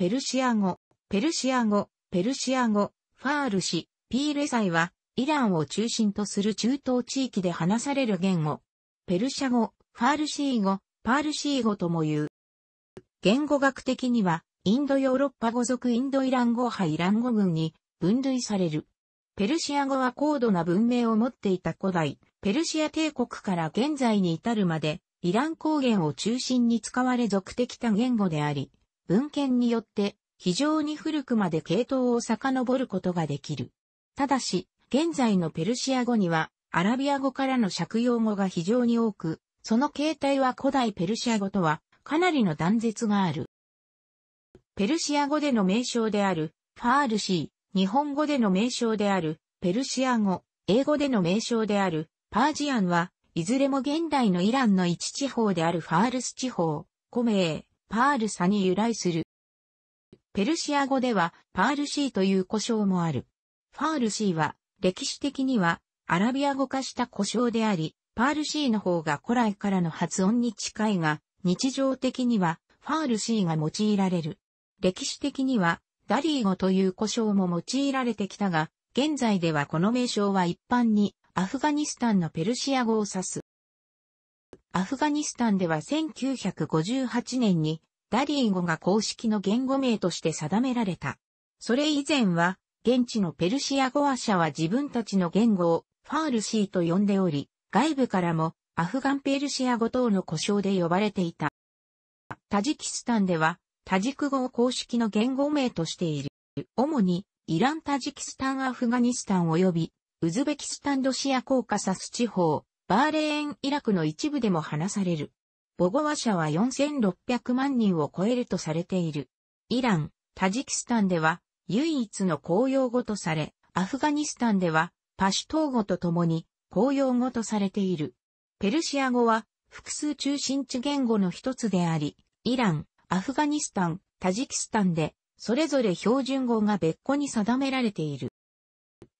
ペルシア語、ペルシア語、ペルシア語、ファール氏、ピーレサイは、イランを中心とする中東地域で話される言語。ペルシャ語、ファールシー語、パールシー語とも言う。言語学的には、インドヨーロッパ語族インドイラン語派イラン語群に分類される。ペルシア語は高度な文明を持っていた古代、ペルシア帝国から現在に至るまで、イラン高原を中心に使われ属的た言語であり、文献によって非常に古くまで系統を遡ることができる。ただし、現在のペルシア語にはアラビア語からの借用語が非常に多く、その形態は古代ペルシア語とはかなりの断絶がある。ペルシア語での名称であるファールシー、日本語での名称であるペルシア語、英語での名称であるパージアンは、いずれも現代のイランの一地方であるファールス地方、コメー、パールサに由来する。ペルシア語ではパールシーという故障もある。ファールシーは歴史的にはアラビア語化した故障であり、パールシーの方が古来からの発音に近いが、日常的にはファールシーが用いられる。歴史的にはダリー語という故障も用いられてきたが、現在ではこの名称は一般にアフガニスタンのペルシア語を指す。アフガニスタンでは1958年にダリー語が公式の言語名として定められた。それ以前は、現地のペルシア語話者は自分たちの言語をファールシーと呼んでおり、外部からもアフガンペルシア語等の呼称で呼ばれていた。タジキスタンでは、タジク語を公式の言語名としている。主に、イランタジキスタンアフガニスタン及び、ウズベキスタンロシアコーカサス地方、バーレーン・イラクの一部でも話される。ボゴワ社は4600万人を超えるとされている。イラン、タジキスタンでは唯一の公用語とされ、アフガニスタンではパシュトー語と共に公用語とされている。ペルシア語は複数中心地言語の一つであり、イラン、アフガニスタン、タジキスタンで、それぞれ標準語が別個に定められている。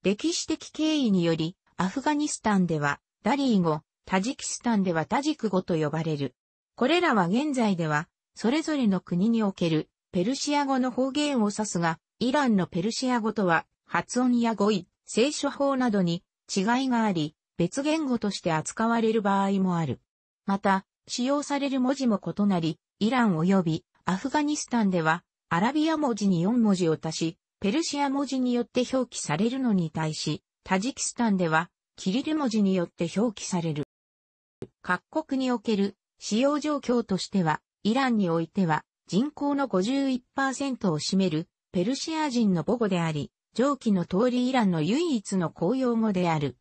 歴史的経緯により、アフガニスタンではダリー語、タジキスタンではタジク語と呼ばれる。これらは現在では、それぞれの国におけるペルシア語の方言を指すが、イランのペルシア語とは、発音や語彙、聖書法などに違いがあり、別言語として扱われる場合もある。また、使用される文字も異なり、イラン及びアフガニスタンでは、アラビア文字に4文字を足し、ペルシア文字によって表記されるのに対し、タジキスタンでは、キリル文字によって表記される。各国における使用状況としては、イランにおいては人口の51%を占めるペルシア人の母語であり、上記の通りイランの唯一の公用語である。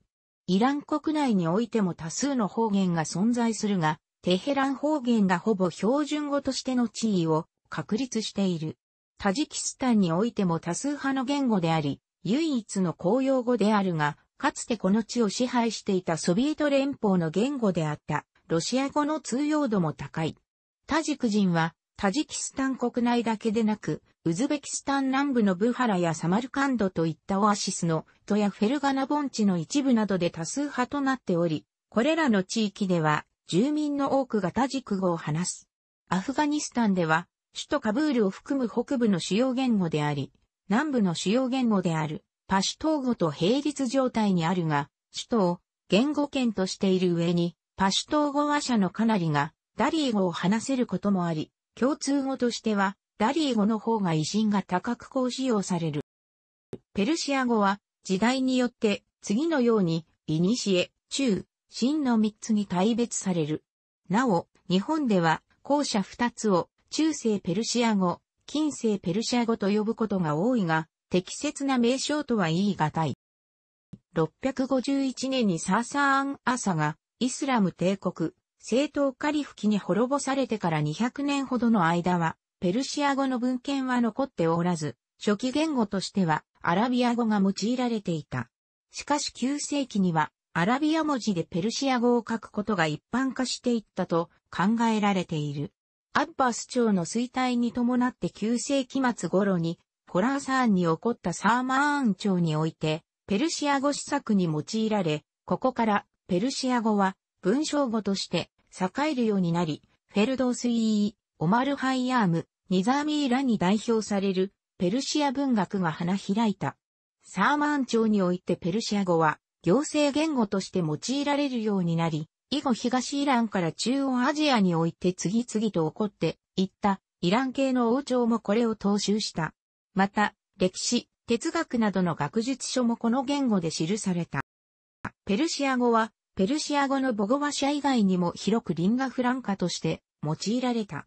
イラン国内においても多数の方言が存在するが、テヘラン方言がほぼ標準語としての地位を確立している。タジキスタンにおいても多数派の言語であり、唯一の公用語であるが、かつてこの地を支配していたソビエト連邦の言語であったロシア語の通用度も高い。タジク人はタジキスタン国内だけでなく、ウズベキスタン南部のブハラやサマルカンドといったオアシスのトやフェルガナ盆地の一部などで多数派となっており、これらの地域では住民の多くがタジク語を話す。アフガニスタンでは首都カブールを含む北部の主要言語であり、南部の主要言語であるパシュトー語と並立状態にあるが、首都を言語圏としている上に、パシュトー語話者のかなりがダリー語を話せることもあり、共通語としてはダリー語の方が威信が高くこう使用される。ペルシア語は時代によって次のように、イニシエ、中、真の三つに大別される。なお、日本では後者二つを中世ペルシア語、近世ペルシア語と呼ぶことが多いが、適切な名称とは言い難い。651年にサーサーン・アサがイスラム帝国、正統カリフ期に滅ぼされてから200年ほどの間は、ペルシア語の文献は残っておらず、初期言語としてはアラビア語が用いられていた。しかし9世紀にはアラビア文字でペルシア語を書くことが一般化していったと考えられている。アッバス朝の衰退に伴って9世紀末頃にコラーサーンに起こったサーマーン朝において、ペルシア語施策に用いられ、ここからペルシア語は文章語として栄えるようになり、フェルドースイー、オマルハイアーム、ニザーミーラに代表されるペルシア文学が花開いた。サーマーン朝においてペルシア語は行政言語として用いられるようになり、以後東イランから中央アジアにおいて次々と起こっていったイラン系の王朝もこれを踏襲した。また、歴史、哲学などの学術書もこの言語で記された。ペルシア語は、ペルシア語の母語話者以外にも広くリンガフランカとして用いられた。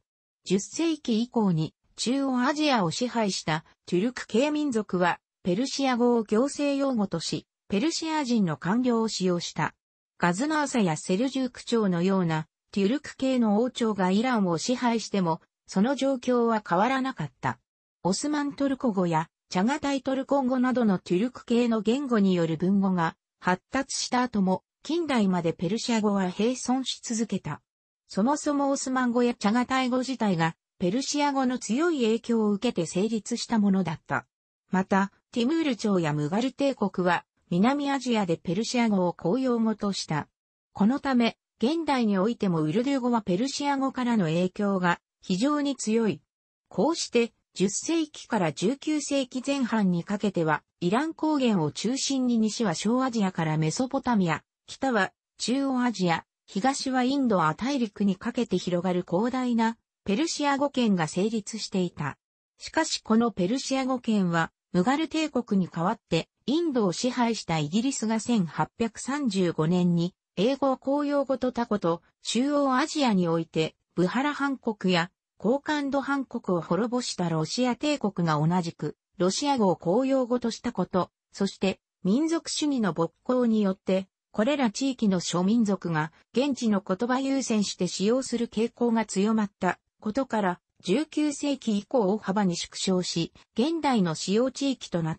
10世紀以降に中央アジアを支配したトゥルク系民族はペルシア語を行政用語とし、ペルシア人の官僚を使用した。ガズナーサやセルジューク朝のようなトゥルク系の王朝がイランを支配しても、その状況は変わらなかった。オスマントルコ語やチャガタイトルコン語などのトゥルク系の言語による文語が発達した後も近代までペルシャ語は並存し続けた。そもそもオスマン語やチャガタイ語自体がペルシア語の強い影響を受けて成立したものだった。また、ティムール朝やムガル帝国は南アジアでペルシア語を公用語とした。このため、現代においてもウルドゥ語はペルシア語からの影響が非常に強い。こうして10世紀から19世紀前半にかけては、イラン高原を中心に西は小アジアからメソポタミア、北は中央アジア、東はインドア大陸にかけて広がる広大なペルシア語圏が成立していた。しかしこのペルシア語圏は、ムガル帝国に代わってインドを支配したイギリスが1835年に英語公用語と他語と中央アジアにおいてブハラハン国や高感度半国を滅ぼしたロシア帝国が同じく、ロシア語を公用語としたこと、そして民族主義の勃興によって、これら地域の諸民族が現地の言葉優先して使用する傾向が強まったことから、19世紀以降大幅に縮小し、現代の使用地域となっ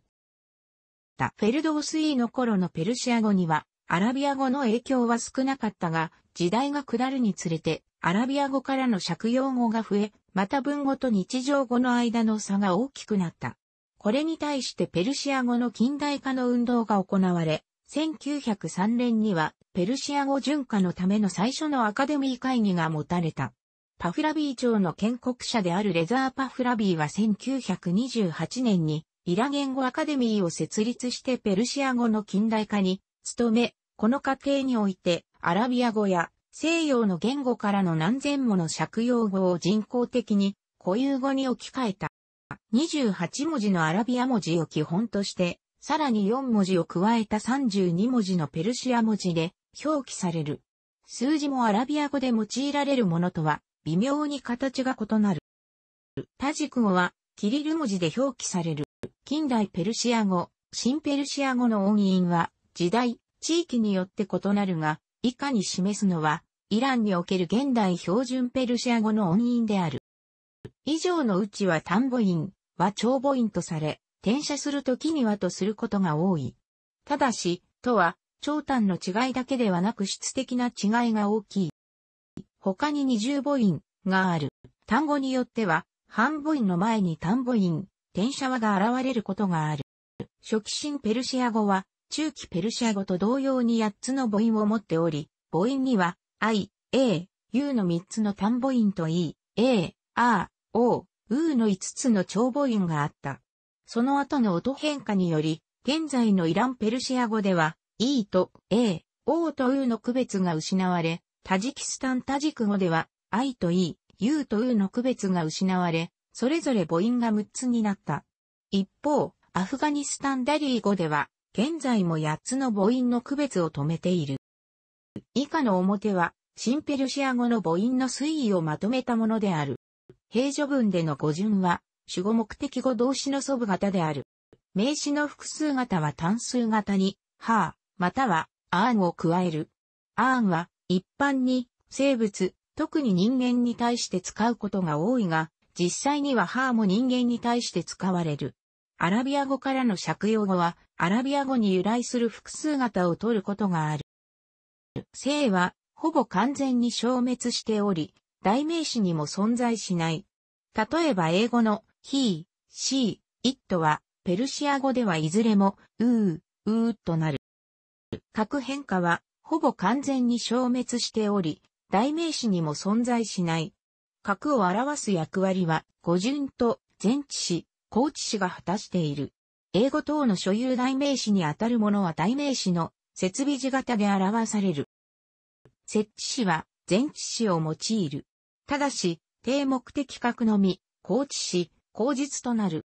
た。フェルドースイーの頃のペルシア語には、アラビア語の影響は少なかったが、時代が下るにつれて、アラビア語からの借用語が増え、また文語と日常語の間の差が大きくなった。これに対してペルシア語の近代化の運動が行われ、1903年にはペルシア語順化のための最初のアカデミー会議が持たれた。パフラビー朝の建国者であるレザー・パフラビーは1928年にイラ言語アカデミーを設立してペルシア語の近代化に努め、この過程においてアラビア語や西洋の言語からの何千もの借用語を人工的に固有語に置き換えた。28文字のアラビア文字を基本として、さらに4文字を加えた32文字のペルシア文字で表記される。数字もアラビア語で用いられるものとは微妙に形が異なる。タジク語はキリル文字で表記される。近代ペルシア語、新ペルシア語の音韻は時代、地域によって異なるが、以下に示すのは、イランにおける現代標準ペルシア語の音韻である。以上のうちは単母音、は長母音とされ、転写するときにはとすることが多い。ただし、とは、長短の違いだけではなく質的な違いが大きい。他に二重母音がある。単語によっては、半母音の前に単母音、転写和が現れることがある。初期新ペルシア語は、中期ペルシャ語と同様に8つの母音を持っており、母音には、i, a, u の3つの単母音と e, a, r, o, u の5つの長母音があった。その後の音変化により、現在のイランペルシア語では、e と a, o と u の区別が失われ、タジキスタンタジク語では、i と e、u と u の区別が失われ、それぞれ母音が6つになった。一方、アフガニスタンダリー語では、現在も八つの母音の区別を止めている。以下の表は、シンペルシア語の母音の推移をまとめたものである。平序文での語順は、主語目的語動詞の祖母型である。名詞の複数型は単数型に、はー、または、アーンを加える。アーンは、一般に、生物、特に人間に対して使うことが多いが、実際にはハーも人間に対して使われる。アラビア語からの借用語は、アラビア語に由来する複数型を取ることがある。姓は、ほぼ完全に消滅しており、代名詞にも存在しない。例えば英語の he, she, it は、ペルシア語ではいずれも、うー、うーとなる。核変化は、ほぼ完全に消滅しており、代名詞にも存在しない。核を表す役割は、語順と前置詞、後置詞が果たしている。英語等の所有代名詞にあたるものは代名詞の設備字型で表される。設置詞は前置詞を用いる。ただし、定目的格のみ、後置詞、後実となる。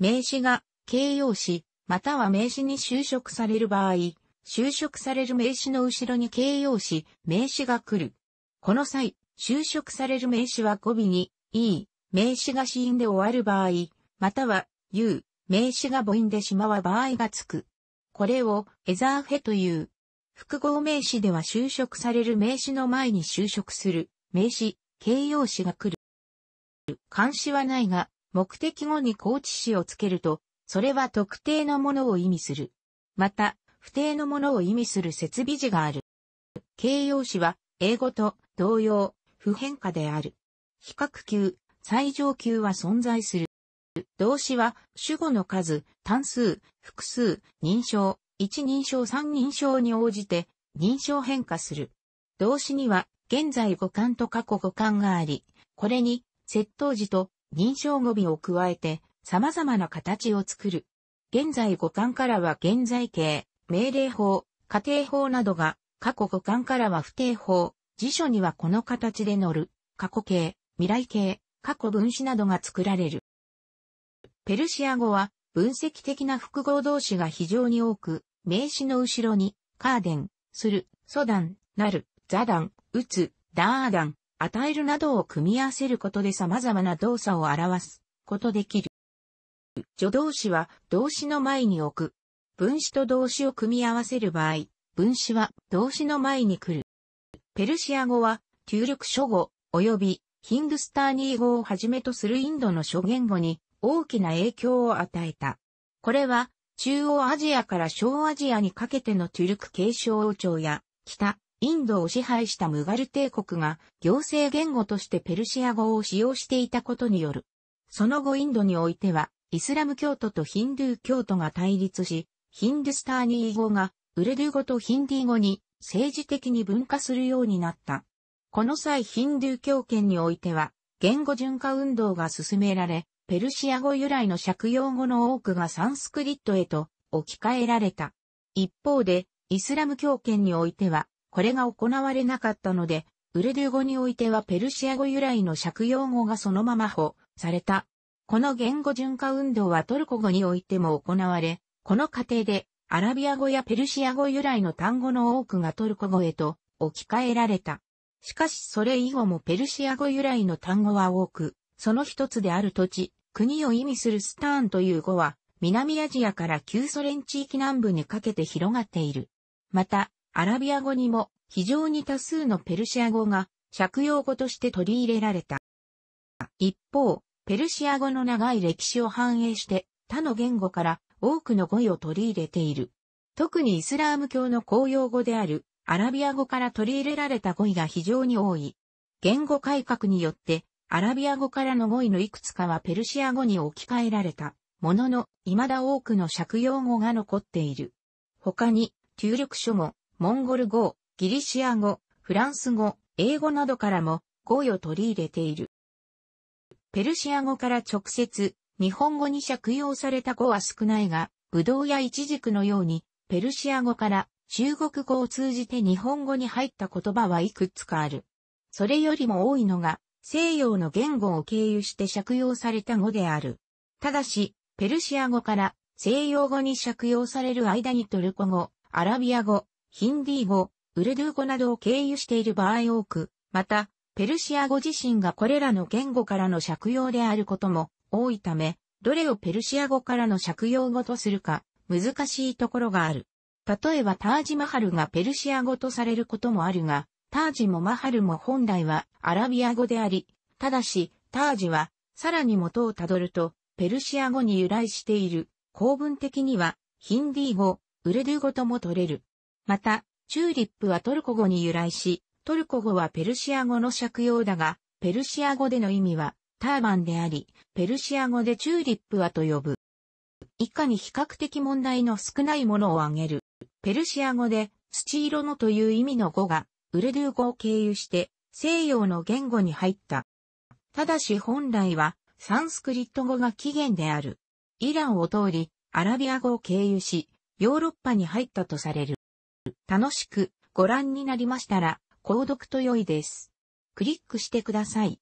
名詞が形容詞、または名詞に修飾される場合、修飾される名詞の後ろに形容詞、名詞が来る。この際、修飾される名詞は語尾に、e、名詞が子音で終わる場合、または、u、名詞が母音でしまわ場合がつく。これをエザーフェという。複合名詞では就職される名詞の前に就職する名詞、形容詞が来る。監視はないが、目的後に高知詞をつけると、それは特定のものを意味する。また、不定のものを意味する設備字がある。形容詞は、英語と同様、不変化である。比較級、最上級は存在する。動詞は主語の数、単数、複数、認証、一認証三認証に応じて認証変化する。動詞には現在五感と過去五感があり、これに窃盗時と認証語尾を加えて様々な形を作る。現在五感からは現在形、命令法、仮定法などが、過去五感からは不定法、辞書にはこの形で載る、過去形、未来形、過去分詞などが作られる。ペルシア語は分析的な複合動詞が非常に多く、名詞の後ろに、カーデン、する、ソダン、なる、ザダン、打つ、ダーダン、与えるなどを組み合わせることで様々な動作を表すことできる。助動詞は動詞の前に置く。分詞と動詞を組み合わせる場合、分詞は動詞の前に来る。ペルシア語は、旧力諸語、及びヒングスターニー語をはじめとするインドの諸言語に大きな影響を与えた。これは、中央アジアから小アジアにかけてのトゥルク継承王朝や、北、インドを支配したムガル帝国が行政言語としてペルシア語を使用していたことによる。その後インドにおいては、イスラム教徒とヒンドゥー教徒が対立し、ヒンドゥスターニー語がウルドゥー語とヒンディー語に政治的に分化するようになった。この際ヒンドゥー教圏においては、言語順化運動が進められ、ペルシア語由来の借用語の多くがサンスクリットへと置き換えられた。一方で、イスラム教圏においては、これが行われなかったので、ウルドゥ語においてはペルシア語由来の借用語がそのまま保された。この言語順化運動はトルコ語においても行われ、この過程でアラビア語やペルシア語由来の単語の多くがトルコ語へと置き換えられた。しかしそれ以後もペルシア語由来の単語は多く、その一つである土地、国を意味するスターンという語は、南アジアから旧ソ連地域南部にかけて広がっている。また、アラビア語にも非常に多数のペルシア語が借用語として取り入れられた。一方、ペルシア語の長い歴史を反映して他の言語から多くの語彙を取り入れている。特にイスラーム教の公用語であるアラビア語から取り入れられた語彙が非常に多い。言語改革によってアラビア語からの語彙のいくつかはペルシア語に置き換えられた。ものの、未だ多くの借用語が残っている。他に、旧力書語、モンゴル語、ギリシア語、フランス語、英語などからも語彙を取り入れている。ペルシア語から直接、日本語に借用された語は少ないが、ブドウやイチジクのように、ペルシア語から中国語を通じて日本語に入った言葉はいくつかある。それよりも多いのが、西洋の言語を経由して借用された語である。ただし、ペルシア語から西洋語に借用される間にトルコ語、アラビア語、ヒンディー語、ウルドゥー語などを経由している場合多く、また、ペルシア語自身がこれらの言語からの借用であることも多いため、どれをペルシア語からの借用語とするか難しいところがある。例えばタージマハルがペルシア語とされることもあるが、タージもマハルも本来はアラビア語であり、ただし、タージは、さらに元をたどると、ペルシア語に由来している、公文的には、ヒンディー語、ウルドゥ語とも取れる。また、チューリップはトルコ語に由来し、トルコ語はペルシア語の借用だが、ペルシア語での意味は、ターバンであり、ペルシア語でチューリップはと呼ぶ。以下に比較的問題の少ないものを挙げる。ペルシア語で、土色のという意味の語が、ウルドゥー語を経由して西洋の言語に入った。ただし本来はサンスクリット語が起源である。イランを通り、アラビア語を経由し、ヨーロッパに入ったとされる。楽しくご覧になりましたら、購読と良いです。クリックしてください。